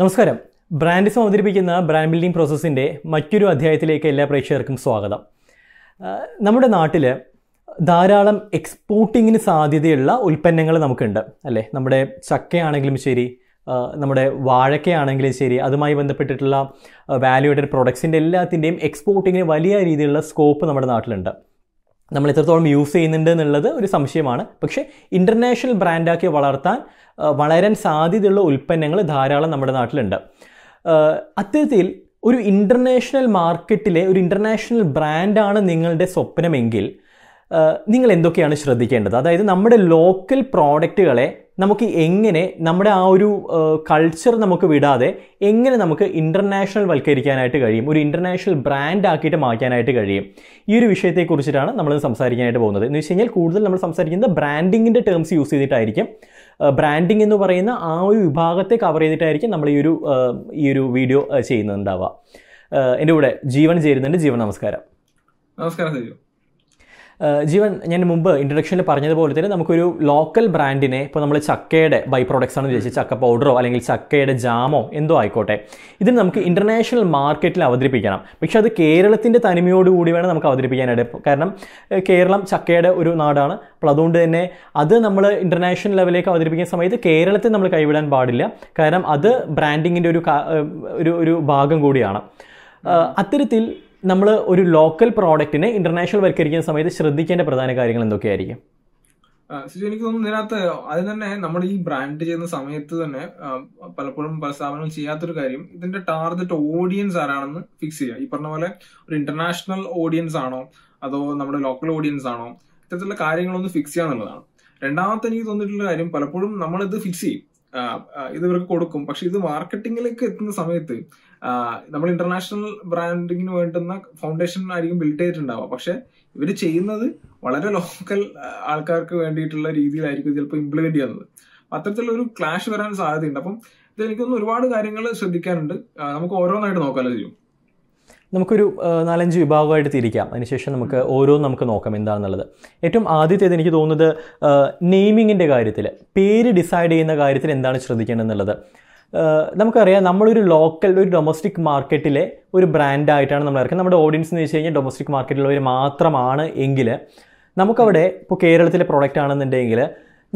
നമസ്കാരം ബ്രാൻഡിസം അവതരിപ്പിക്കുന്ന brand building പ്രോസസ്സിൻ്റെ മറ്റൊരു അധ്യായത്തിലേക്ക് എല്ലാ പ്രേക്ഷകർക്കും സ്വാഗതം നമ്മുടെ നാട്ടിൽ ധാരാളം എക്സ്പോർട്ടിങ്ങിന് സാധ്യതയുള്ള ഉൽപ്പന്നങ്ങൾ നമുക്കുണ്ട് അല്ലേ നമ്മുടെ ചക്കയാണെങ്കിലും ശരി നമ്മുടെ വാഴക്കയാണെങ്കിലും ശരി അതുമായി ബന്ധപ്പെട്ടിട്ടുള്ള വാല്യൂ ആഡഡ് പ്രൊഡക്ട്സിൻ്റെ എല്ലാത്തിൻ്റെയും എക്സ്പോർട്ടിങ്ങിന് വലിയ രീതിയിലുള്ള സ്കോപ്പ് നമ്മുടെ നാട്ടിലുണ്ട് നമ്മൾ എത്രത്തോളം യൂസ് ചെയ്യുന്നുണ്ട് എന്നുള്ളത് ഒരു സംശയമാണ് പക്ഷേ ഇൻ്റർനാഷണൽ ബ്രാൻഡാക്കി വളർത്താൻ വളരാൻ സാധ്യതയുള്ള ഉൽപ്പന്നങ്ങൾ ധാരാളം നമ്മുടെ നാട്ടിലുണ്ട് അത്തരത്തിൽ ഒരു ഇൻ്റർനാഷണൽ മാർക്കറ്റിലെ ഒരു ഇൻ്റർനാഷണൽ ബ്രാൻഡാണ് നിങ്ങളുടെ സ്വപ്നമെങ്കിൽ നിങ്ങൾ എന്തൊക്കെയാണ് ശ്രദ്ധിക്കേണ്ടത് അതായത് നമ്മുടെ ലോക്കൽ പ്രോഡക്റ്റുകളെ നമുക്ക് എങ്ങനെ നമ്മുടെ ആ ഒരു കൾച്ചർ നമുക്ക് വിടാതെ എങ്ങനെ നമുക്ക് ഇൻ്റർനാഷണൽ വൽക്കരിക്കാനായിട്ട് കഴിയും ഒരു ഇൻ്റർനാഷണൽ ബ്രാൻഡ് ആക്കിയിട്ട് മാറ്റാനായിട്ട് കഴിയും ഈ ഒരു വിഷയത്തെക്കുറിച്ചിട്ടാണ് നമ്മൾ സംസാരിക്കാനായിട്ട് പോകുന്നത് എന്ന് വെച്ച് കഴിഞ്ഞാൽ കൂടുതൽ നമ്മൾ സംസാരിക്കുന്നത് ബ്രാൻഡിങ്ങിൻ്റെ ടേംസ് യൂസ് ചെയ്തിട്ടായിരിക്കും ബ്രാൻഡിങ് എന്ന് പറയുന്ന ആ ഒരു വിഭാഗത്തെ കവർ ചെയ്തിട്ടായിരിക്കും നമ്മൾ ഈ ഒരു ഈ ഒരു വീഡിയോ ചെയ്യുന്നുണ്ടാവുക എൻ്റെ കൂടെ ജീവൻ ചേരുന്നുണ്ട് ജീവൻ നമസ്കാരം നമസ്കാരം ജീവൻ ഞാൻ മുമ്പ് ഇൻട്രഡക്ഷനിൽ പറഞ്ഞതുപോലെ തന്നെ നമുക്കൊരു ലോക്കൽ ബ്രാൻഡിനെ ഇപ്പോൾ നമ്മൾ ചക്കയുടെ ബൈ പ്രോഡക്ട്സ് ആണെന്ന് വിചാരിച്ചത് ചക്ക പൗഡറോ അല്ലെങ്കിൽ ചക്കയുടെ ജാമോ എന്തോ ആയിക്കോട്ടെ ഇതിന് നമുക്ക് ഇൻ്റർനാഷണൽ മാർക്കറ്റിൽ അവതരിപ്പിക്കണം പക്ഷേ അത് കേരളത്തിൻ്റെ തനിമയോടുകൂടി വേണം നമുക്ക് അവതരിപ്പിക്കാനായിട്ട് കാരണം കേരളം ചക്കയുടെ ഒരു നാടാണ് അപ്പോൾ അതുകൊണ്ട് തന്നെ അത് നമ്മൾ ഇൻ്റർനാഷണൽ ലെവലിലേക്ക് അവതരിപ്പിക്കുന്ന സമയത്ത് കേരളത്തെ നമ്മൾ കൈവിടാൻ പാടില്ല കാരണം അത് ബ്രാൻഡിങ്ങിൻ്റെ ഒരു ഒരു ഭാഗം കൂടിയാണ് അത്തരത്തിൽ നമ്മൾ ഒരു ലോക്കൽ പ്രോഡക്റ്റിനെ ഇന്റർനാഷണൽ വൽക്കരിക്കുന്ന സമയത്ത് ശ്രദ്ധിക്കേണ്ട പ്രധാന കാര്യങ്ങൾ എന്തൊക്കെയായിരിക്കും എനിക്ക് തോന്നുന്നു ഇതിനകത്ത് ആദ്യം തന്നെ നമ്മൾ ഈ ബ്രാൻഡ് ചെയ്യുന്ന സമയത്ത് തന്നെ പലപ്പോഴും പല സ്ഥാപനങ്ങളും ചെയ്യാത്തൊരു കാര്യം ഇതിന്റെ ടാർഗറ്റ് ഓഡിയൻസ് ആരാണെന്ന് ഫിക്സ് ചെയ്യുക ഈ പറഞ്ഞ പോലെ ഒരു ഇന്റർനാഷണൽ ഓഡിയൻസ് ആണോ അതോ നമ്മുടെ ലോക്കൽ ഓഡിയൻസ് ആണോ ഇത്തരത്തിലുള്ള കാര്യങ്ങളൊന്ന് ഫിക്സ് ചെയ്യുക എന്നുള്ളതാണ് രണ്ടാമത്തെ എനിക്ക് തോന്നിയിട്ടുള്ള കാര്യം പലപ്പോഴും നമ്മൾ ഇത് ഫിക്സ് ചെയ്യും ഇത് ഇവർക്ക് കൊടുക്കും പക്ഷെ ഇത് മാർക്കറ്റിംഗിലേക്ക് എത്തുന്ന സമയത്ത് നമ്മൾ ഇന്റർനാഷണൽ ബ്രാൻഡിങ്ങിന് വേണ്ടുന്ന ഫൗണ്ടേഷൻ ആയിരിക്കും ബിൽഡ് ചെയ്തിട്ടുണ്ടാവുക പക്ഷെ ഇവർ ചെയ്യുന്നത് വളരെ ലോക്കൽ ആൾക്കാർക്ക് വേണ്ടിയിട്ടുള്ള രീതിയിലായിരിക്കും ചിലപ്പോൾ ഇംപ്ലിമെന്റ് ചെയ്യുന്നത് ഒരു ക്ലാഷ് വരാൻ സാധ്യതയുണ്ട് അപ്പം ഇത് എനിക്കൊന്ന് ഒരുപാട് കാര്യങ്ങൾ ശ്രദ്ധിക്കാനുണ്ട് നമുക്ക് ഓരോന്നായിട്ട് നോക്കാമല്ലോ ചെയ്യും നമുക്കൊരു നാലഞ്ച് വിഭാഗമായിട്ട് തിരിക്കാം അതിനുശേഷം നമുക്ക് ഓരോന്നും നമുക്ക് നോക്കാം എന്താണെന്നുള്ളത് ഏറ്റവും ആദ്യത്തേത് എനിക്ക് തോന്നുന്നത് നെയ്മിങ്ങിൻ്റെ കാര്യത്തിൽ പേര് ഡിസൈഡ് ചെയ്യുന്ന കാര്യത്തിൽ എന്താണ് ശ്രദ്ധിക്കേണ്ടതെന്നുള്ളത് നമുക്കറിയാം നമ്മളൊരു ലോക്കൽ ഒരു ഡൊമസ്റ്റിക് മാർക്കറ്റിലെ ഒരു ബ്രാൻഡായിട്ടാണ് നമ്മൾ ഇറക്കുന്നത് നമ്മുടെ ഓഡിയൻസ് എന്ന് വെച്ച് കഴിഞ്ഞാൽ ഡൊമസ്റ്റിക് മാർക്കറ്റിലുള്ളവർ മാത്രമാണ് എങ്കിൽ നമുക്കവിടെ ഇപ്പോൾ കേരളത്തിലെ പ്രോഡക്റ്റ് ആണെന്നുണ്ടെങ്കിൽ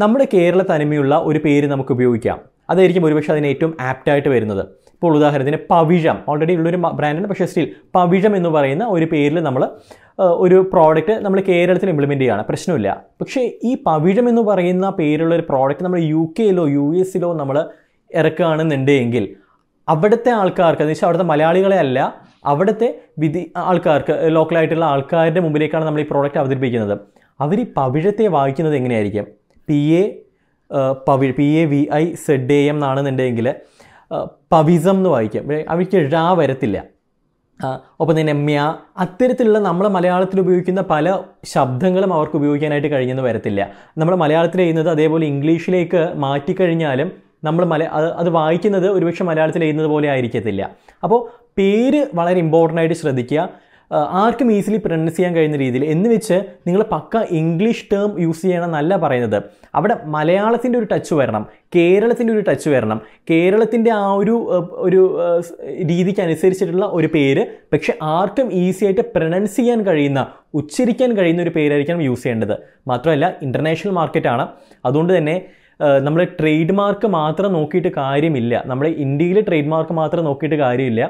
നമ്മുടെ കേരള തനിമയുള്ള ഒരു പേര് നമുക്ക് ഉപയോഗിക്കാം അതായിരിക്കും ഒരുപക്ഷെ അതിന് ഏറ്റവും ആപ്റ്റായിട്ട് വരുന്നത് ഇപ്പോൾ ഉദാഹരണത്തിന് പവിഴം ഓൾറെഡി ഉള്ളൊരു ബ്രാൻഡാണ് പക്ഷേ സ്റ്റിൽ പവിഴം എന്ന് പറയുന്ന ഒരു പേരിൽ നമ്മൾ ഒരു പ്രോഡക്റ്റ് നമ്മൾ കേരളത്തിൽ ഇംപ്ലിമെൻ്റ് ചെയ്യുകയാണ് പ്രശ്നമില്ല പക്ഷേ ഈ പവിഴം എന്ന് പറയുന്ന പേരുള്ള ഒരു പ്രോഡക്റ്റ് നമ്മൾ യു കെയിലോ യു എസിലോ നമ്മൾ ഇറക്കുകയാണെന്നുണ്ട് എങ്കിൽ അവിടുത്തെ ആൾക്കാർക്ക് എന്ന് വെച്ചാൽ അവിടുത്തെ മലയാളികളെ അല്ല അവിടുത്തെ വിധി ആൾക്കാർക്ക് ലോക്കലായിട്ടുള്ള ആൾക്കാരുടെ മുമ്പിലേക്കാണ് നമ്മൾ ഈ പ്രോഡക്റ്റ് അവതരിപ്പിക്കുന്നത് അവർ ഈ പവിഴത്തെ വായിക്കുന്നത് എങ്ങനെയായിരിക്കും പി എ പവി P A V I Z A M എന്നാണെന്നുണ്ടെങ്കിൽ പവിസം എന്ന് വായിക്കും അവർക്ക് ഴാ വരത്തില്ല ഒപ്പം തന്നെ മ്യ അത്തരത്തിലുള്ള നമ്മൾ മലയാളത്തിൽ ഉപയോഗിക്കുന്ന പല ശബ്ദങ്ങളും അവർക്ക് ഉപയോഗിക്കാനായിട്ട് കഴിഞ്ഞെന്ന് വരത്തില്ല നമ്മൾ മലയാളത്തിൽ ചെയ്യുന്നത് അതേപോലെ ഇംഗ്ലീഷിലേക്ക് മാറ്റിക്കഴിഞ്ഞാലും നമ്മൾ മല അത് അത് വായിക്കുന്നത് ഒരുപക്ഷെ മലയാളത്തിൽ എഴുതുന്നത് പോലെ ആയിരിക്കത്തില്ല അപ്പോൾ പേര് വളരെ ഇമ്പോർട്ടൻ്റ് ആയിട്ട് ശ്രദ്ധിക്കുക ആർക്കും ഈസിലി പ്രൊനൗൺസ് ചെയ്യാൻ കഴിയുന്ന രീതിയിൽ എന്ന് വെച്ച് നിങ്ങൾ പക്ക ഇംഗ്ലീഷ് ടേം യൂസ് ചെയ്യണമെന്നല്ല പറയുന്നത് അവിടെ മലയാളത്തിൻ്റെ ഒരു ടച്ച് വരണം കേരളത്തിൻ്റെ ഒരു ടച്ച് വരണം കേരളത്തിൻ്റെ ആ ഒരു ഒരു രീതിക്ക് അനുസരിച്ചിട്ടുള്ള ഒരു പേര് പക്ഷേ ആർക്കും ഈസി ആയിട്ട് പ്രൊനൗൺസ് ചെയ്യാൻ കഴിയുന്ന ഉച്ചരിക്കാൻ കഴിയുന്ന ഒരു പേരായിരിക്കണം യൂസ് ചെയ്യേണ്ടത് മാത്രമല്ല ഇൻ്റർനാഷണൽ മാർക്കറ്റാണ് അതുകൊണ്ട് തന്നെ നമ്മൾ ട്രേഡ് മാർക്ക് മാത്രം നോക്കിയിട്ട് കാര്യമില്ല നമ്മൾ ഇന്ത്യയിലെ ട്രേഡ് മാർക്ക് മാത്രം നോക്കിയിട്ട് കാര്യമില്ല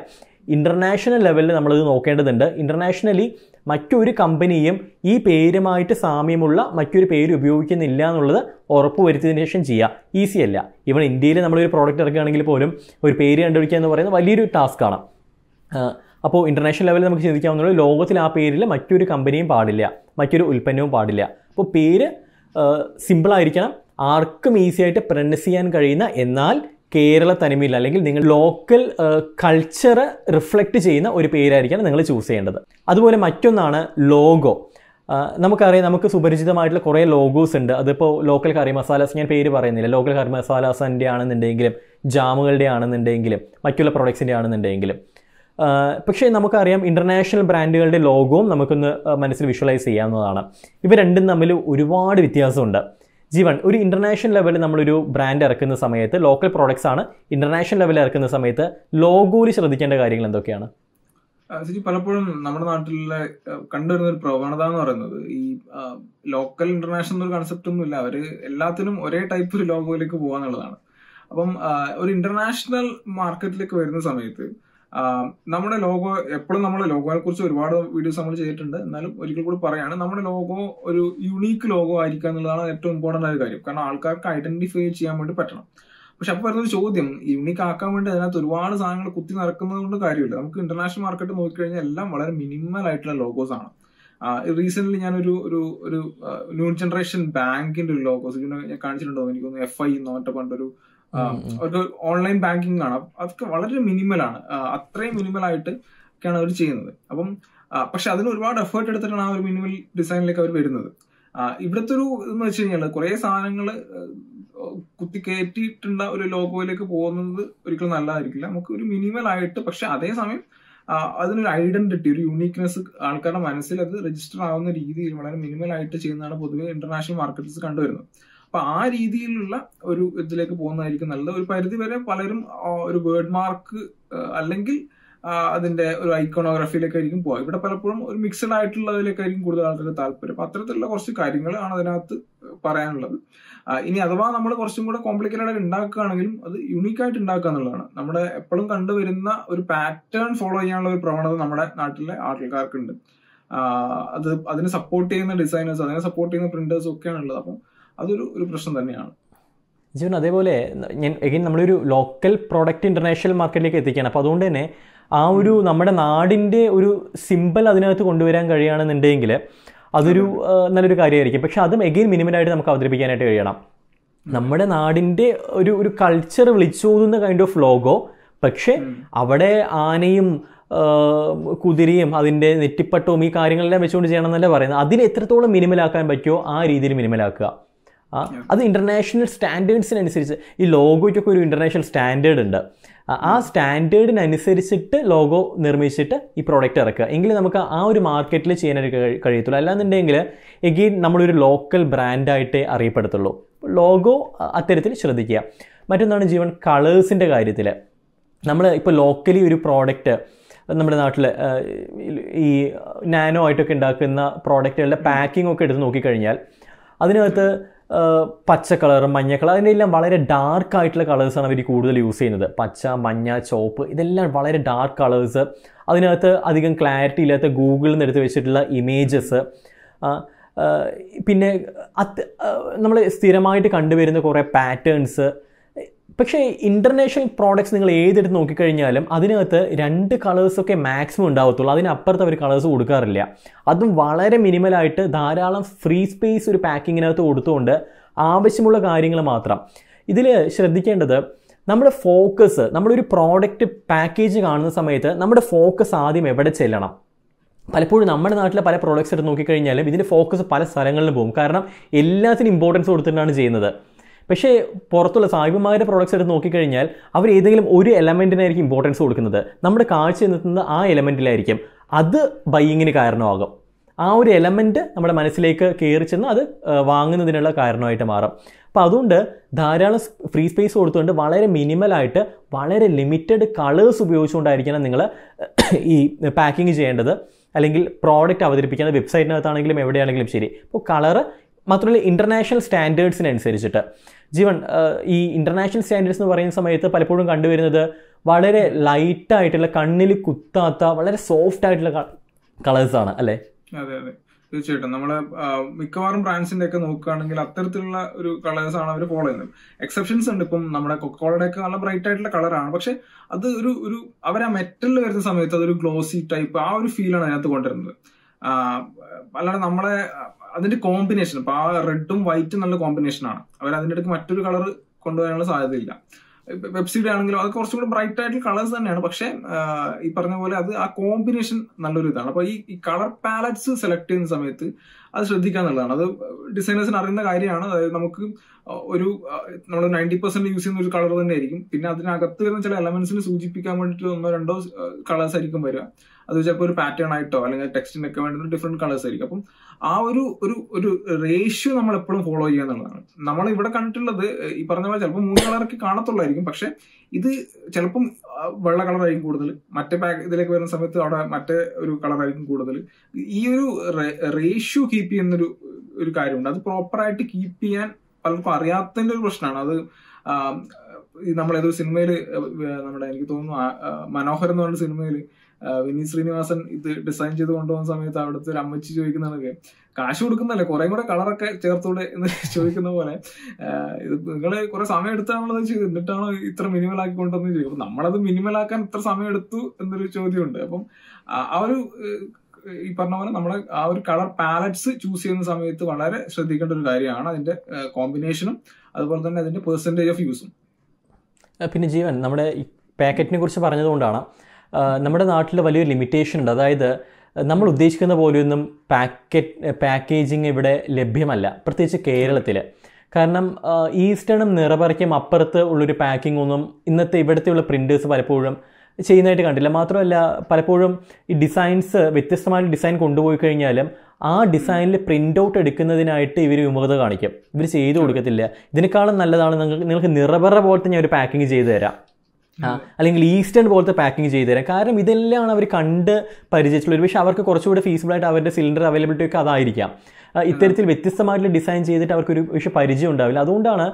ഇൻ്റർനാഷണൽ ലെവലിൽ നമ്മളത് നോക്കേണ്ടതുണ്ട് ഇൻ്റർനാഷണലി മറ്റൊരു കമ്പനിയും ഈ പേരുമായിട്ട് സാമ്യമുള്ള മറ്റൊരു പേര് ഉപയോഗിക്കുന്നില്ല എന്നുള്ളത് ഉറപ്പ് വരുത്തിയതിന് ശേഷം ചെയ്യുക ഈസി അല്ല ഇവൺ ഇന്ത്യയിൽ നമ്മളൊരു പ്രോഡക്റ്റ് ഇറക്കുകയാണെങ്കിൽ പോലും ഒരു പേര് കണ്ടുപിടിക്കുക എന്ന് പറയുന്നത് വലിയൊരു ടാസ്ക്കാണ് അപ്പോൾ ഇൻ്റർനാഷണൽ ലെവലിൽ നമുക്ക് ചിന്തിക്കാവുന്നുള്ളൂ ലോകത്തിൽ ആ പേരിൽ മറ്റൊരു കമ്പനിയും പാടില്ല മറ്റൊരു ഉൽപ്പന്നവും പാടില്ല അപ്പോൾ പേര് സിമ്പിളായിരിക്കണം ആർക്കും ഈസി ആയിട്ട് പ്രനസ് ചെയ്യാൻ കഴിയുന്ന എന്നാൽ കേരള തനിമയിൽ അല്ലെങ്കിൽ നിങ്ങൾ ലോക്കൽ കൾച്ചർ റിഫ്ലക്റ്റ് ചെയ്യുന്ന ഒരു പേരായിരിക്കണം നിങ്ങൾ ചൂസ് ചെയ്യേണ്ടത് അതുപോലെ മറ്റൊന്നാണ് ലോഗോ നമുക്കറിയാം നമുക്ക് സുപരിചിതമായിട്ടുള്ള കുറേ ലോഗോസ് ഉണ്ട് അതിപ്പോൾ ലോക്കൽ കറി മസാലാസ് ഞാൻ പേര് പറയുന്നില്ല ലോക്കൽ കറി മസാലാസിൻ്റെ ആണെന്നുണ്ടെങ്കിലും ജാമുകളുടെ ആണെന്നുണ്ടെങ്കിലും മറ്റുള്ള പ്രൊഡക്ട്സിൻ്റെ ആണെന്നുണ്ടെങ്കിലും പക്ഷേ നമുക്കറിയാം ഇൻ്റർനാഷണൽ ബ്രാൻഡുകളുടെ ലോഗോവും നമുക്കൊന്ന് മനസ്സിൽ വിഷ്വലൈസ് ചെയ്യാവുന്നതാണ് ഇവ രണ്ടും തമ്മിൽ ഒരുപാട് വ്യത്യാസമുണ്ട് ജീവൻ ഒരു ഇൻ്റർനാഷണൽ ലെവലിൽ നമ്മളൊരു ബ്രാൻഡ് ഇറക്കുന്ന സമയത്ത് ലോക്കൽ പ്രോഡക്റ്റ്സ് ആണ് ഇൻ്റർനാഷണൽ ലെവലിൽ ഇറക്കുന്ന സമയത്ത് ലോഗോയിൽ ശ്രദ്ധിക്കേണ്ട കാര്യങ്ങൾ എന്തൊക്കെയാണ് പലപ്പോഴും നമ്മുടെ നാട്ടിലെ കണ്ടുവരുന്ന ഒരു പ്രവണത എന്ന് പറയുന്നത് ഈ ലോക്കൽ ഇന്റർനാഷണൽ ഒരു കൺസെപ്റ്റ് ഒന്നും ഇല്ല അവര് എല്ലാത്തിനും ഒരേ ടൈപ്പ് ഒരു ലോഗോയിലേക്ക് പോകാന്നുള്ളതാണ് അപ്പം ഒരു ഇന്റർനാഷണൽ മാർക്കറ്റിലേക്ക് വരുന്ന സമയത്ത് നമ്മുടെ ലോഗോ എപ്പോഴും നമ്മുടെ ലോഗോയെ കുറിച്ച് ഒരുപാട് വീഡിയോസ് നമ്മൾ ചെയ്തിട്ടുണ്ട് എന്നാലും ഒരിക്കൽ കൂടി പറയാണ് നമ്മുടെ ലോഗോ ഒരു യുണീക്ക് ലോഗോ ആയിരിക്കുക എന്നുള്ളതാണ് ഏറ്റവും ഇമ്പോർട്ടൻ്റ് ആയ കാര്യം കാരണം ആൾക്കാർക്ക് ഐഡന്റിഫൈ ചെയ്യാൻ വേണ്ടി പറ്റണം പക്ഷെ അപ്പോൾ വരുന്നത് ചോദ്യം യുണീക്ക് ആക്കാൻ വേണ്ടി അതിനകത്ത് ഒരുപാട് സാധനങ്ങൾ കുത്തി നടക്കുന്നത് കൊണ്ട് കാര്യമില്ല നമുക്ക് ഇന്റർനാഷണൽ മാർക്കറ്റ് നോക്കിക്കഴിഞ്ഞാൽ എല്ലാം വളരെ മിനിമൽ ആയിട്ടുള്ള ലോഗോസ് ആണ് റീസെന്റ് ഞാനൊരു ഒരു ഒരു ന്യൂ ജനറേഷൻ ബാങ്കിന്റെ ഒരു ലോഗോസ് ഞാൻ കാണിച്ചിട്ടുണ്ടോ എനിക്കൊന്ന് എഫ് ഐ എന്ന് പറഞ്ഞിട്ട് പണ്ടൊരു ഒരു ഓൺലൈൻ ബാങ്കിങ് ആണ് അതൊക്കെ വളരെ മിനിമലാണ് അത്രയും മിനിമൽ ആയിട്ട് ഒക്കെയാണ് അവർ ചെയ്യുന്നത് അപ്പം പക്ഷെ അതിന് ഒരുപാട് എഫേർട്ട് എടുത്തിട്ടാണ് ആ ഒരു മിനിമൽ ഡിസൈനിലേക്ക് അവർ വരുന്നത് ഇവിടുത്തെ ഒരു ഇതെന്ന് വെച്ച് കഴിഞ്ഞാൽ കുറെ സാധനങ്ങൾ കയറ്റിയിട്ടുള്ള ഒരു ലോഗോയിലേക്ക് പോകുന്നത് ഒരിക്കലും നല്ലതായിരിക്കില്ല നമുക്ക് ഒരു മിനിമൽ ആയിട്ട് പക്ഷെ അതേസമയം അതിനൊരു ഐഡന്റിറ്റി ഒരു യൂണീക്നെസ് ആൾക്കാരുടെ മനസ്സിൽ അത് രജിസ്റ്റർ ആവുന്ന രീതിയിൽ വളരെ മിനിമൽ ആയിട്ട് ചെയ്യുന്നതാണ് പൊതുവെ ഇന്റർനാഷണൽ മാർക്കറ്റ്സ് കണ്ടുവരുന്നത് അപ്പൊ ആ രീതിയിലുള്ള ഒരു ഇതിലേക്ക് പോകുന്നതായിരിക്കും നല്ലത് ഒരു പരിധി വരെ പലരും ഒരു വേർഡ് മാർക്ക് അല്ലെങ്കിൽ അതിന്റെ ഒരു ആയിരിക്കും പോവുക ഇവിടെ പലപ്പോഴും ഒരു മിക്സഡ് ആയിട്ടുള്ളതിലേക്കായിരിക്കും കൂടുതൽ ആൾക്കാർക്ക് താല്പര്യം അപ്പൊ അത്തരത്തിലുള്ള കുറച്ച് കാര്യങ്ങളാണ് അതിനകത്ത് പറയാനുള്ളത് ഇനി അഥവാ നമ്മൾ കുറച്ചും കൂടെ കോംപ്ലിക്കേറ്റഡ് ആയിട്ട് ഉണ്ടാക്കുകയാണെങ്കിലും അത് യുണീക് ആയിട്ട് ഉണ്ടാക്കുക എന്നുള്ളതാണ് നമ്മുടെ എപ്പോഴും കണ്ടുവരുന്ന ഒരു പാറ്റേൺ ഫോളോ ചെയ്യാനുള്ള ഒരു പ്രവണത നമ്മുടെ നാട്ടിലെ ആൾക്കാർക്കുണ്ട് അത് അതിനെ സപ്പോർട്ട് ചെയ്യുന്ന ഡിസൈനേഴ്സ് അതിനെ സപ്പോർട്ട് ചെയ്യുന്ന പ്രിന്റേഴ്സ് ഒക്കെയാണുള്ളത് അപ്പം അതൊരു ഒരു പ്രശ്നം തന്നെയാണ് ജീവൻ അതേപോലെ ഞാൻ എഗൈൻ നമ്മളൊരു ലോക്കൽ പ്രോഡക്റ്റ് ഇൻ്റർനാഷണൽ മാർക്കറ്റിലേക്ക് എത്തിക്കുകയാണ് അപ്പോൾ അതുകൊണ്ട് തന്നെ ആ ഒരു നമ്മുടെ നാടിൻ്റെ ഒരു സിമ്പിൾ അതിനകത്ത് കൊണ്ടുവരാൻ കഴിയുകയാണെന്നുണ്ടെങ്കിൽ അതൊരു നല്ലൊരു കാര്യമായിരിക്കും പക്ഷെ അതും എഗെയിൻ മിനിമലായിട്ട് നമുക്ക് അവതരിപ്പിക്കാനായിട്ട് കഴിയണം നമ്മുടെ നാടിൻ്റെ ഒരു ഒരു കൾച്ചർ വിളിച്ചോതുന്ന കൈൻഡ് ഓഫ് ലോഗോ പക്ഷേ അവിടെ ആനയും കുതിരയും അതിൻ്റെ നെറ്റിപ്പട്ടവും ഈ കാര്യങ്ങളെല്ലാം വെച്ചുകൊണ്ട് ചെയ്യണം എന്നല്ലേ പറയുന്നത് അതിന് എത്രത്തോളം മിനിമലാക്കാൻ പറ്റുമോ ആ രീതിയിൽ മിനിമലാക്കുക അത് ഇൻ്റർനാഷണൽ സ്റ്റാൻഡേർഡ്സിനനുസരിച്ച് ഈ ലോഗോയ്ക്കൊക്കെ ഒരു ഇൻ്റർനാഷണൽ സ്റ്റാൻഡേർഡ് ഉണ്ട് ആ സ്റ്റാൻഡേർഡിനനുസരിച്ചിട്ട് ലോഗോ നിർമ്മിച്ചിട്ട് ഈ പ്രോഡക്റ്റ് ഇറക്കുക എങ്കിലും നമുക്ക് ആ ഒരു മാർക്കറ്റിൽ ചെയ്യാനൊരു കഴിയത്തുള്ളൂ അല്ലാന്നുണ്ടെങ്കിൽ എഗെയിൻ നമ്മളൊരു ലോക്കൽ ബ്രാൻഡായിട്ടേ അറിയപ്പെടത്തുള്ളൂ ലോഗോ അത്തരത്തിൽ ശ്രദ്ധിക്കുക മറ്റൊന്നാണ് ജീവൻ കളേഴ്സിൻ്റെ കാര്യത്തിൽ നമ്മൾ ഇപ്പോൾ ലോക്കലി ഒരു പ്രോഡക്റ്റ് നമ്മുടെ നാട്ടിൽ ഈ നാനോ ആയിട്ടൊക്കെ ഉണ്ടാക്കുന്ന പ്രോഡക്റ്റുകളുടെ പാക്കിംഗ് ഒക്കെ എടുത്ത് നോക്കിക്കഴിഞ്ഞാൽ അതിനകത്ത് പച്ച കളർ മഞ്ഞ കളർ അതിൻ്റെ എല്ലാം വളരെ ഡാർക്ക് ആയിട്ടുള്ള കളേഴ്സാണ് അവർ കൂടുതൽ യൂസ് ചെയ്യുന്നത് പച്ച മഞ്ഞ ചോപ്പ് ഇതെല്ലാം വളരെ ഡാർക്ക് കളേഴ്സ് അതിനകത്ത് അധികം ക്ലാരിറ്റി ഇല്ലാത്ത ഗൂഗിളിൽ നിന്ന് എടുത്ത് വെച്ചിട്ടുള്ള ഇമേജസ് പിന്നെ അത് നമ്മൾ സ്ഥിരമായിട്ട് കണ്ടുവരുന്ന കുറേ പാറ്റേൺസ് പക്ഷേ ഇൻ്റർനാഷണൽ പ്രോഡക്റ്റ്സ് നിങ്ങൾ ഏതെടുത്ത് നോക്കിക്കഴിഞ്ഞാലും അതിനകത്ത് രണ്ട് കളേഴ്സൊക്കെ മാക്സിമം ഉണ്ടാവത്തുള്ളൂ അതിനപ്പുറത്ത് അവർ കളേഴ്സ് കൊടുക്കാറില്ല അതും വളരെ മിനിമലായിട്ട് ധാരാളം ഫ്രീ സ്പേസ് ഒരു പാക്കിങ്ങിനകത്ത് കൊടുത്തുകൊണ്ട് ആവശ്യമുള്ള കാര്യങ്ങൾ മാത്രം ഇതിൽ ശ്രദ്ധിക്കേണ്ടത് നമ്മുടെ ഫോക്കസ് നമ്മളൊരു പ്രോഡക്റ്റ് പാക്കേജ് കാണുന്ന സമയത്ത് നമ്മുടെ ഫോക്കസ് ആദ്യം എവിടെ ചെല്ലണം പലപ്പോഴും നമ്മുടെ നാട്ടിലെ പല പ്രോഡക്റ്റ്സ് എടുത്ത് നോക്കിക്കഴിഞ്ഞാലും ഇതിൻ്റെ ഫോക്കസ് പല സ്ഥലങ്ങളിലും പോകും കാരണം എല്ലാത്തിനും ഇമ്പോർട്ടൻസ് കൊടുത്തിട്ടാണ് ചെയ്യുന്നത് പക്ഷേ പുറത്തുള്ള സാഹിബന്മാരുടെ പ്രോഡക്റ്റ്സ് എടുത്ത് നോക്കിക്കഴിഞ്ഞാൽ അവർ ഏതെങ്കിലും ഒരു എലമെൻറ്റിനായിരിക്കും ഇമ്പോർട്ടൻസ് കൊടുക്കുന്നത് നമ്മുടെ കാഴ്ച എന്നെത്തുന്ന ആ എലമെൻറ്റിലായിരിക്കും അത് ബൈയിങ്ങിന് കാരണമാകും ആ ഒരു എലമെൻറ്റ് നമ്മുടെ മനസ്സിലേക്ക് കയറി ചെന്ന് അത് വാങ്ങുന്നതിനുള്ള കാരണമായിട്ട് മാറും അപ്പോൾ അതുകൊണ്ട് ധാരാളം ഫ്രീ സ്പേസ് കൊടുത്തുകൊണ്ട് വളരെ മിനിമലായിട്ട് വളരെ ലിമിറ്റഡ് കളേഴ്സ് ഉപയോഗിച്ചുകൊണ്ടായിരിക്കണം നിങ്ങൾ ഈ പാക്കിങ് ചെയ്യേണ്ടത് അല്ലെങ്കിൽ പ്രോഡക്റ്റ് അവതരിപ്പിക്കേണ്ട വെബ്സൈറ്റിനകത്താണെങ്കിലും എവിടെയാണെങ്കിലും ശരി അപ്പോൾ കളറ് മാത്രമല്ല ഇൻ്റർനാഷണൽ സ്റ്റാൻഡേർഡ്സിനനുസരിച്ചിട്ട് ജീവൻ ഈ ഇൻ്റർനാഷണൽ സ്റ്റാൻഡേർഡ്സ് എന്ന് പറയുന്ന സമയത്ത് പലപ്പോഴും കണ്ടുവരുന്നത് വളരെ ലൈറ്റായിട്ടുള്ള കണ്ണിൽ കുത്താത്ത വളരെ സോഫ്റ്റ് ആയിട്ടുള്ള കളേഴ്സാണ് അല്ലേ അതെ അതെ തീർച്ചയായിട്ടും നമ്മള് മിക്കവാറും ബ്രാൻഡ്സിന്റെ ഒക്കെ നോക്കുകയാണെങ്കിൽ അത്തരത്തിലുള്ള ഒരു കളേഴ്സ് ആണ് അവർ ഫോളോ ചെയ്യുന്നത് എക്സെപ്ഷൻസ് ഉണ്ട് ഇപ്പം നമ്മുടെ കൊക്കോളയുടെ ഒക്കെ നല്ല ബ്രൈറ്റ് ആയിട്ടുള്ള കളറാണ് പക്ഷെ അത് ഒരു ഒരു അവർ ആ മെറ്റലിൽ വരുന്ന സമയത്ത് അതൊരു ഗ്ലോസി ടൈപ്പ് ആ ഒരു ഫീലാണ് അതിനകത്ത് കൊണ്ടുവരുന്നത് അല്ലാതെ നമ്മളെ അതിന്റെ കോമ്പിനേഷൻ ഇപ്പൊ ആ റെഡും വൈറ്റും നല്ല കോമ്പിനേഷൻ ആണ് അവർ അതിന്റെ അടുത്ത് മറ്റൊരു കളർ കൊണ്ടുവരാനുള്ള സാധ്യതയില്ല വെബ്സൈറ്റ് ആണെങ്കിലും അത് കുറച്ചും കൂടി ബ്രൈറ്റ് ആയിട്ടുള്ള കളേഴ്സ് തന്നെയാണ് പക്ഷെ ഈ പറഞ്ഞ പോലെ അത് ആ കോമ്പിനേഷൻ നല്ലൊരു ഇതാണ് അപ്പൊ ഈ കളർ പാലറ്റ്സ് സെലക്ട് ചെയ്യുന്ന സമയത്ത് അത് ശ്രദ്ധിക്കുക എന്നുള്ളതാണ് അത് ഡിസൈനേഴ്സിന് അറിയുന്ന കാര്യമാണ് അതായത് നമുക്ക് ഒരു നമ്മൾ നയൻറ്റി പെർസെന്റ് യൂസ് ചെയ്യുന്ന ഒരു കളർ തന്നെ ആയിരിക്കും പിന്നെ അതിനകത്ത് വരുന്ന ചില എലമെന്റ്സിന് സൂചിപ്പിക്കാൻ വേണ്ടിയിട്ട് ഒന്നോ രണ്ടോ കളേഴ്സ് ആയിരിക്കും വരിക അത് ചിലപ്പോൾ ഒരു പാറ്റേൺ ആയിട്ടോ അല്ലെങ്കിൽ ടെക്സ്റ്റിനൊക്കെ വേണ്ടി ഡിഫറെന്റ് കളേഴ്സ് ആയിരിക്കും അപ്പം ആ ഒരു ഒരു ഒരു റേഷ്യോ നമ്മൾ എപ്പോഴും ഫോളോ ചെയ്യുക എന്നുള്ളതാണ് നമ്മൾ ഇവിടെ കണ്ടിട്ടുള്ളത് ഈ പറഞ്ഞ പോലെ ചിലപ്പോൾ മൂന്ന് കളറൊക്കെ കാണത്തുള്ളായിരിക്കും പക്ഷെ ഇത് ചിലപ്പം വെള്ള കളറായിരിക്കും കൂടുതൽ മറ്റേ പാക്ക് ഇതിലേക്ക് വരുന്ന സമയത്ത് അവിടെ മറ്റേ ഒരു കളറായിരിക്കും കൂടുതൽ ഈ ഒരു റേഷ്യോ കീപ്പ് ചെയ്യുന്നൊരു ഒരു കാര്യമുണ്ട് അത് പ്രോപ്പറായിട്ട് കീപ്പ് ചെയ്യാൻ പലർക്കും അറിയാത്തതിൻ്റെ ഒരു പ്രശ്നമാണ് അത് നമ്മൾ ഏതൊരു സിനിമയിൽ നമ്മുടെ എനിക്ക് തോന്നുന്നു മനോഹർ എന്ന് പറഞ്ഞ സിനിമയിൽ വിനീത് ശ്രീനിവാസൻ ഇത് ഡിസൈൻ ചെയ്ത് കൊണ്ടുപോകുന്ന സമയത്ത് അവിടുത്തെ ഒരു അമ്മച്ചി ചോദിക്കുന്നതൊക്കെ കാശ് കൊടുക്കുന്നല്ലേ കുറെ കൂടെ കളറൊക്കെ ചേർത്തൂടെ എന്ന് ചോദിക്കുന്ന പോലെ ഇത് നിങ്ങൾ കുറെ സമയം എടുത്താണല്ലോ ചെയ്ത് എന്നിട്ടാണോ ഇത്ര മിനിമൽ ആക്കി കൊണ്ടുവന്ന് ചെയ്യും അപ്പം നമ്മളത് മിനിമൽ ആക്കാൻ ഇത്ര സമയം എടുത്തു എന്നൊരു ചോദ്യമുണ്ട് അപ്പം ആ ഒരു ഈ പറഞ്ഞ പോലെ നമ്മുടെ ആ ഒരു കളർ പാലറ്റ്സ് ചൂസ് ചെയ്യുന്ന സമയത്ത് വളരെ ശ്രദ്ധിക്കേണ്ട ഒരു കാര്യമാണ് അതിന്റെ കോമ്പിനേഷനും അതുപോലെ തന്നെ അതിന്റെ പെർസെന്റേജ് ഓഫ് യൂസും പിന്നെ ജീവൻ നമ്മുടെ പാക്കറ്റിനെ കുറിച്ച് പറഞ്ഞതുകൊണ്ടാണ് നമ്മുടെ നാട്ടിൽ വലിയൊരു ലിമിറ്റേഷൻ ഉണ്ട് അതായത് നമ്മൾ ഉദ്ദേശിക്കുന്ന പോലെയൊന്നും പാക്കറ്റ് പാക്കേജിങ് ഇവിടെ ലഭ്യമല്ല പ്രത്യേകിച്ച് കേരളത്തിൽ കാരണം ഈസ്റ്റേണും നിറപറയ്ക്കും അപ്പുറത്ത് ഉള്ളൊരു പാക്കിംഗ് ഒന്നും ഇന്നത്തെ ഇവിടുത്തെയുള്ള പ്രിൻറ്റേഴ്സ് പലപ്പോഴും ചെയ്യുന്നതായിട്ട് കണ്ടില്ല മാത്രമല്ല പലപ്പോഴും ഈ ഡിസൈൻസ് വ്യത്യസ്തമായ ഡിസൈൻ കൊണ്ടുപോയി കഴിഞ്ഞാലും ആ ഡിസൈനിൽ പ്രിൻ്റ് ഔട്ട് എടുക്കുന്നതിനായിട്ട് ഇവർ വിമുഖത കാണിക്കും ഇവർ ചെയ്തു കൊടുക്കത്തില്ല ഇതിനേക്കാളും നല്ലതാണ് നിങ്ങൾക്ക് നിങ്ങൾക്ക് നിറപറ പോലെ ഒരു പാക്കിംഗ് ചെയ്തു തരാം അല്ലെങ്കിൽ ഈസ്റ്റേൺ പോലത്തെ പാക്കിംഗ് ചെയ്തു തരാം കാരണം ഇതെല്ലാം അവർ കണ്ട് പരിചയിച്ചിട്ടുള്ളത് പക്ഷേ അവർക്ക് കുറച്ചുകൂടി ആയിട്ട് അവരുടെ സിലിണ്ടർ അവൈലബിലിറ്റി ഒക്കെ അതായിരിക്കാം ഇത്തരത്തിൽ വ്യത്യസ്തമായിട്ടുള്ള ഡിസൈൻ ചെയ്തിട്ട് അവർക്കൊരു പക്ഷെ പരിചയം ഉണ്ടാവില്ല അതുകൊണ്ടാണ്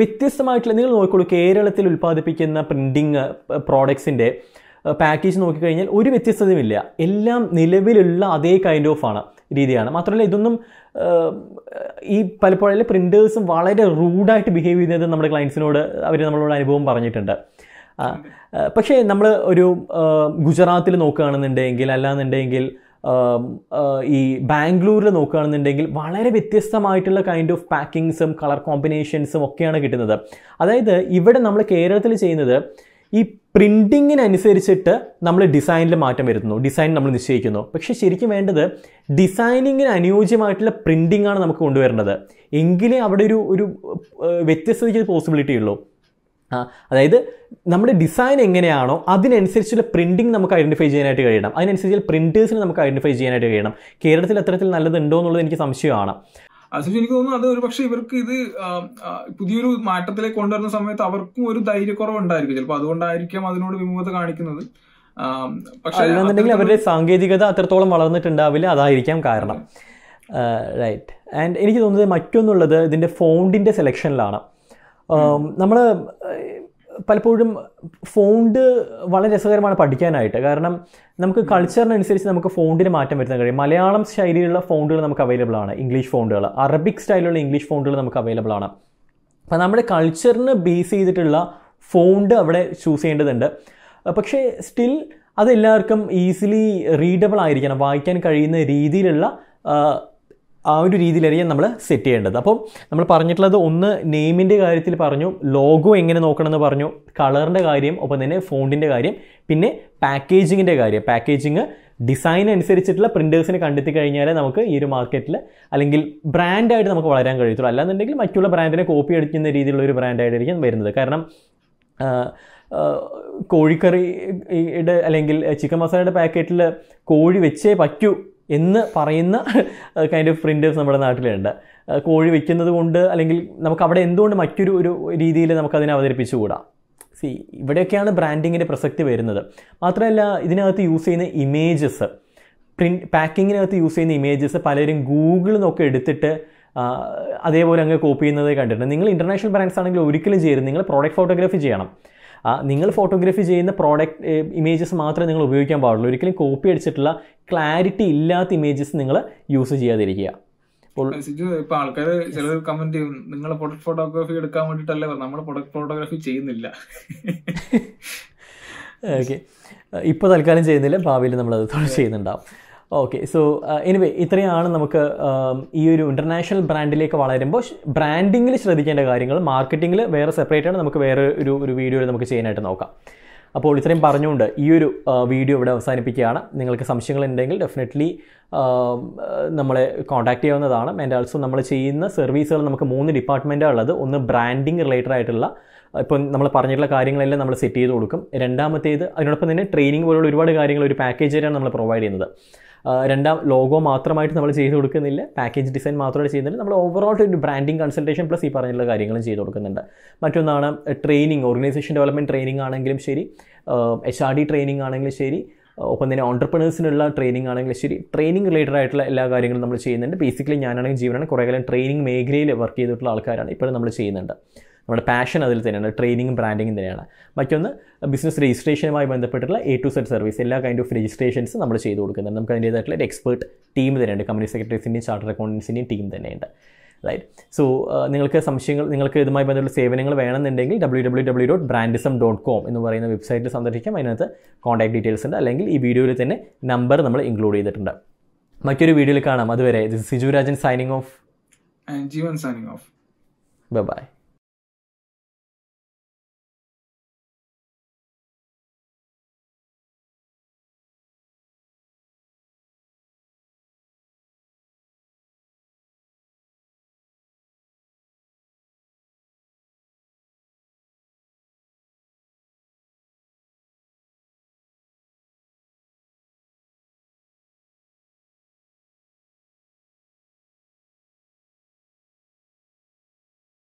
വ്യത്യസ്തമായിട്ടുള്ള നിങ്ങൾ നോക്കിക്കോളൂ കേരളത്തിൽ ഉൽപ്പാദിപ്പിക്കുന്ന പ്രിന്റിങ് പ്രോഡക്ട്സിൻ്റെ പാക്കേജ് നോക്കിക്കഴിഞ്ഞാൽ ഒരു വ്യത്യസ്തതയുമില്ല എല്ലാം നിലവിലുള്ള അതേ കൈൻഡ് ഓഫ് ആണ് രീതിയാണ് മാത്രമല്ല ഇതൊന്നും ഈ പലപ്പോഴും പ്രിന്റേഴ്സും വളരെ റൂഡായിട്ട് ബിഹേവ് ചെയ്യുന്നത് നമ്മുടെ ക്ലയൻസിനോട് അവർ നമ്മളോട് അനുഭവം പറഞ്ഞിട്ടുണ്ട് പക്ഷേ നമ്മൾ ഒരു ഗുജറാത്തിൽ നോക്കുകയാണെന്നുണ്ടെങ്കിൽ അല്ലാന്നുണ്ടെങ്കിൽ ഈ ബാംഗ്ലൂരിൽ നോക്കുകയാണെന്നുണ്ടെങ്കിൽ വളരെ വ്യത്യസ്തമായിട്ടുള്ള കൈൻഡ് ഓഫ് പാക്കിങ്സും കളർ കോമ്പിനേഷൻസും ഒക്കെയാണ് കിട്ടുന്നത് അതായത് ഇവിടെ നമ്മൾ കേരളത്തിൽ ചെയ്യുന്നത് ഈ പ്രിൻറ്റിങ്ങിനനുസരിച്ചിട്ട് നമ്മൾ ഡിസൈനിൽ മാറ്റം വരുത്തുന്നു ഡിസൈൻ നമ്മൾ നിശ്ചയിക്കുന്നു പക്ഷേ ശരിക്കും വേണ്ടത് ഡിസൈനിങ്ങിന് അനുയോജ്യമായിട്ടുള്ള പ്രിൻറ്റിങ്ങാണ് നമുക്ക് കൊണ്ടുവരേണ്ടത് എങ്കിലേ അവിടെ ഒരു ഒരു വ്യത്യസ്തതയ്ക്ക് പോസിബിലിറ്റി ഉള്ളൂ അതായത് നമ്മുടെ ഡിസൈൻ എങ്ങനെയാണോ അതിനനുസരിച്ചുള്ള പ്രിന്റിംഗ് നമുക്ക് ഐഡന്റിഫൈ ചെയ്യാനായിട്ട് കഴിയണം അതിനനുസരിച്ചുള്ള പ്രിന്റേഴ്സിനെ നമുക്ക് ഐഡന്റിഫൈ ചെയ്യാനായിട്ട് കഴിയണം കേരളത്തിൽ അത്തരത്തിൽ നല്ലതുണ്ടോ എന്നുള്ളത് എനിക്ക് സംശയമാണ് അതിനുശേഷം എനിക്ക് തോന്നുന്നു അത് ഒരുപക്ഷെ ഇവർക്ക് ഇത് പുതിയൊരു മാറ്റത്തിലേക്ക് കൊണ്ടുവരുന്ന സമയത്ത് അവർക്കും ഒരു ധൈര്യക്കുറവ് ഉണ്ടായിരിക്കും ചിലപ്പോൾ അതുകൊണ്ടായിരിക്കാം അതിനോട് വിമുഖത കാണിക്കുന്നത് പക്ഷേ അവരുടെ സാങ്കേതികത അത്രത്തോളം വളർന്നിട്ടുണ്ടാവില്ല അതായിരിക്കാം കാരണം റൈറ്റ് ആൻഡ് എനിക്ക് തോന്നുന്നത് മറ്റൊന്നുള്ളത് ഇതിൻ്റെ ഫോണ്ടിൻ്റെ സെലക്ഷനിലാണ് നമ്മൾ പലപ്പോഴും ഫോണ്ട് വളരെ രസകരമാണ് പഠിക്കാനായിട്ട് കാരണം നമുക്ക് കൾച്ചറിനനുസരിച്ച് നമുക്ക് ഫോണ്ടിന് മാറ്റം വരുത്താൻ കഴിയും മലയാളം ശൈലിയിലുള്ള ഫോണ്ടുകൾ നമുക്ക് അവൈലബിൾ ആണ് ഇംഗ്ലീഷ് ഫോണ്ടുകൾ അറബിക് സ്റ്റൈലുള്ള ഇംഗ്ലീഷ് ഫോണ്ടുകൾ നമുക്ക് അവൈലബിൾ ആണ് അപ്പോൾ നമ്മുടെ കൾച്ചറിന് ബേസ് ചെയ്തിട്ടുള്ള ഫോണ്ട് അവിടെ ചൂസ് ചെയ്യേണ്ടതുണ്ട് പക്ഷേ സ്റ്റിൽ അതെല്ലാവർക്കും ഈസിലി റീഡബിൾ ആയിരിക്കണം വായിക്കാൻ കഴിയുന്ന രീതിയിലുള്ള ആ ഒരു രീതിയിലായിരിക്കും നമ്മൾ സെറ്റ് ചെയ്യേണ്ടത് അപ്പം നമ്മൾ പറഞ്ഞിട്ടുള്ളത് ഒന്ന് നെയിമിൻ്റെ കാര്യത്തിൽ പറഞ്ഞു ലോഗോ എങ്ങനെ നോക്കണം എന്ന് പറഞ്ഞു കളറിൻ്റെ കാര്യം ഒപ്പം തന്നെ ഫോണ്ടിൻ്റെ കാര്യം പിന്നെ പാക്കേജിങ്ങിൻ്റെ കാര്യം പാക്കേജിങ് ഡിസൈൻ അനുസരിച്ചിട്ടുള്ള പ്രിൻറ്റേഴ്സിനെ കണ്ടെത്തി കഴിഞ്ഞാൽ നമുക്ക് ഈ ഒരു മാർക്കറ്റിൽ അല്ലെങ്കിൽ ബ്രാൻഡായിട്ട് നമുക്ക് വളരാൻ കഴിയത്തുള്ളൂ അല്ലാന്നുണ്ടെങ്കിൽ മറ്റുള്ള ബ്രാൻഡിനെ കോപ്പി അടിക്കുന്ന രീതിയിലുള്ള ഒരു ബ്രാൻഡായിട്ടായിരിക്കും വരുന്നത് കാരണം കോഴിക്കറിയുടെ അല്ലെങ്കിൽ ചിക്കൻ മസാലയുടെ പാക്കറ്റിൽ കോഴി വെച്ചേ പറ്റൂ എന്ന് പറയുന്ന കൈൻഡ് ഓഫ് പ്രിൻറ്റേഴ്സ് നമ്മുടെ നാട്ടിലുണ്ട് കോഴി വയ്ക്കുന്നത് കൊണ്ട് അല്ലെങ്കിൽ നമുക്ക് അവിടെ എന്തുകൊണ്ട് മറ്റൊരു ഒരു രീതിയിൽ നമുക്കതിനെ അവതരിപ്പിച്ചുകൂടാ സി ഇവിടെയൊക്കെയാണ് ബ്രാൻഡിങ്ങിൻ്റെ പ്രസക്തി വരുന്നത് മാത്രമല്ല ഇതിനകത്ത് യൂസ് ചെയ്യുന്ന ഇമേജസ് പ്രിൻ്റ് പാക്കിങ്ങിനകത്ത് യൂസ് ചെയ്യുന്ന ഇമേജസ് പലരും ഗൂഗിളിൽ നിന്നൊക്കെ എടുത്തിട്ട് അതേപോലെ അങ്ങ് കോപ്പി ചെയ്യുന്നത് കണ്ടിട്ടുണ്ട് നിങ്ങൾ ഇൻ്റർനാഷണൽ ബ്രാൻഡ്സ് ആണെങ്കിൽ ഒരിക്കലും ചെയ്യരുത് നിങ്ങൾ പ്രോഡക്റ്റ് ഫോട്ടോഗ്രാഫി ചെയ്യണം നിങ്ങൾ ഫോട്ടോഗ്രാഫി ചെയ്യുന്ന പ്രോഡക്റ്റ് ഇമേജസ് മാത്രമേ നിങ്ങൾ ഉപയോഗിക്കാൻ പാടുള്ളൂ ഒരിക്കലും കോപ്പി അടിച്ചിട്ടുള്ള ക്ലാരിറ്റി ഇല്ലാത്ത ഇമേജസ് നിങ്ങൾ യൂസ് ചെയ്യാതിരിക്കുക ഇപ്പൊ ആൾക്കാർ ചിലർ കമന്റ് ചെയ്യും നിങ്ങൾ പ്രൊഡക്റ്റ് ഫോട്ടോഗ്രാഫി എടുക്കാൻ വേണ്ടിട്ടല്ലേ നമ്മൾ പ്രൊഡക്റ്റ് ഫോട്ടോഗ്രാഫി ചെയ്യുന്നില്ല ഓക്കെ ഇപ്പോൾ തൽക്കാലം ചെയ്യുന്നില്ല ഭാവിയിൽ നമ്മൾ നമ്മളത് ചെയ്യുന്നുണ്ടാവും ഓക്കെ സോ എനിവേ ഇത്രയാണ് നമുക്ക് um, ഈ ഒരു ഇൻ്റർനാഷണൽ ബ്രാൻഡിലേക്ക് വളരുമ്പോൾ ബ്രാൻഡിങ്ങിൽ ശ്രദ്ധിക്കേണ്ട കാര്യങ്ങൾ മാർക്കറ്റിങ്ങിൽ വേറെ സെപ്പറേറ്റ് ആണ് നമുക്ക് വേറെ ഒരു ഒരു വീഡിയോയിൽ നമുക്ക് ചെയ്യാനായിട്ട് നോക്കാം അപ്പോൾ ഇത്രയും പറഞ്ഞുകൊണ്ട് ഈ ഒരു വീഡിയോ uh, ഇവിടെ അവസാനിപ്പിക്കുകയാണ് നിങ്ങൾക്ക് സംശയങ്ങൾ ഉണ്ടെങ്കിൽ ഡെഫിനറ്റ്ലി um, നമ്മളെ കോൺടാക്റ്റ് ചെയ്യാവുന്നതാണ് ആൻഡ് ആൾസോ നമ്മൾ ചെയ്യുന്ന സർവീസുകൾ നമുക്ക് മൂന്ന് ഡിപ്പാർട്ട്മെൻറ്റാണ് ഉള്ളത് ഒന്ന് ബ്രാൻഡിങ് റിലേറ്റഡ് ആയിട്ടുള്ള ഇപ്പം നമ്മൾ പറഞ്ഞിട്ടുള്ള കാര്യങ്ങളെല്ലാം നമ്മൾ സെറ്റ് ചെയ്ത് കൊടുക്കും രണ്ടാമത്തേത് അതിനോടൊപ്പം തന്നെ ട്രെയിനിങ് പോലുള്ള ഒരുപാട് കാര്യങ്ങൾ ഒരു പാക്കേജായിട്ടാണ് നമ്മൾ പ്രൊവൈഡ് ചെയ്യുന്നത് രണ്ടാം ലോഗോ മാത്രമായിട്ട് നമ്മൾ ചെയ്ത് കൊടുക്കുന്നില്ല പാക്കേജ് ഡിസൈൻ മാത്രമായിട്ട് ചെയ്യുന്നില്ല നമ്മൾ ഓവറോൾ ഒരു ബ്രാൻഡിങ് കൺസൾട്ടേഷൻ പ്ലസ് ഈ പറഞ്ഞുള്ള കാര്യങ്ങളും ചെയ്ത് കൊടുക്കുന്നുണ്ട് മറ്റൊന്നാണ് ട്രെയിനിങ് ഓർഗനൈസേഷൻ ഡെവലപ്മെൻറ്റ് ട്രെയിനിങ് ആണെങ്കിലും ശരി എച്ച് ആർ ഡി ട്രെയിനിങ് ആണെങ്കിലും ശരി ഒപ്പം തന്നെ ഓണ്ടർപ്രണേഴ്സിനുള്ള ട്രെയിനിങ് ആണെങ്കിലും ശരി ട്രെയിനിങ് റിലേറ്റഡ് ആയിട്ടുള്ള എല്ലാ കാര്യങ്ങളും നമ്മൾ ചെയ്യുന്നുണ്ട് ബേസിക്കലി ഞാനാണെങ്കിൽ ജീവനാണ് കുറേ കാലം ട്രെയിനിങ് മേഖലയിൽ വർക്ക് ചെയ്തിട്ടുള്ള ആൾക്കാരാണ് ഇപ്പോഴും നമ്മൾ ചെയ്യുന്നുണ്ട് നമ്മുടെ പാഷൻ അതിൽ തന്നെയാണ് ട്രെയിനിങ്ങും ബ്രാൻഡിങ്ങും തന്നെയാണ് മറ്റൊന്ന് ബിസിനസ് രജിസ്ട്രേഷനുമായി ബന്ധപ്പെട്ടിട്ടുള്ള എ ടു സെഡ് സർവീസ് എല്ലാ കൈൻഡ് ഓഫ് രജിസ്ട്രേഷൻസ് നമ്മൾ ചെയ്ത് കൊടുക്കുന്നുണ്ട് നമുക്ക് അതിൻ്റേതായിട്ടുള്ള ഒരു എക്സ്പേർട്ട് ടീം തന്നെയുണ്ട് കമ്പനി സെക്രട്ടറീസിൻ്റെയും ചാർട്ടർ അക്കൗണ്ടൻസിൻ്റെയും ടീം തന്നെയുണ്ട് റൈറ്റ് സോ നിങ്ങൾക്ക് സംശയങ്ങൾ നിങ്ങൾക്ക് ഇതുമായി ബന്ധപ്പെട്ട സേവനങ്ങൾ വേണമെന്നുണ്ടെങ്കിൽ W W W dot Brandism dot com എന്ന് പറയുന്ന വെബ്സൈറ്റിൽ സന്ദർശിക്കാം അതിനകത്ത് കോൺടാക്ട് ഡീറ്റെയിൽസ് ഉണ്ട് അല്ലെങ്കിൽ ഈ വീഡിയോയിൽ തന്നെ നമ്പർ നമ്മൾ ഇൻക്ലൂഡ് ചെയ്തിട്ടുണ്ട് മറ്റൊരു വീഡിയോയിൽ കാണാം അതുവരെ Siju Rajan signing off Jeevan signing off by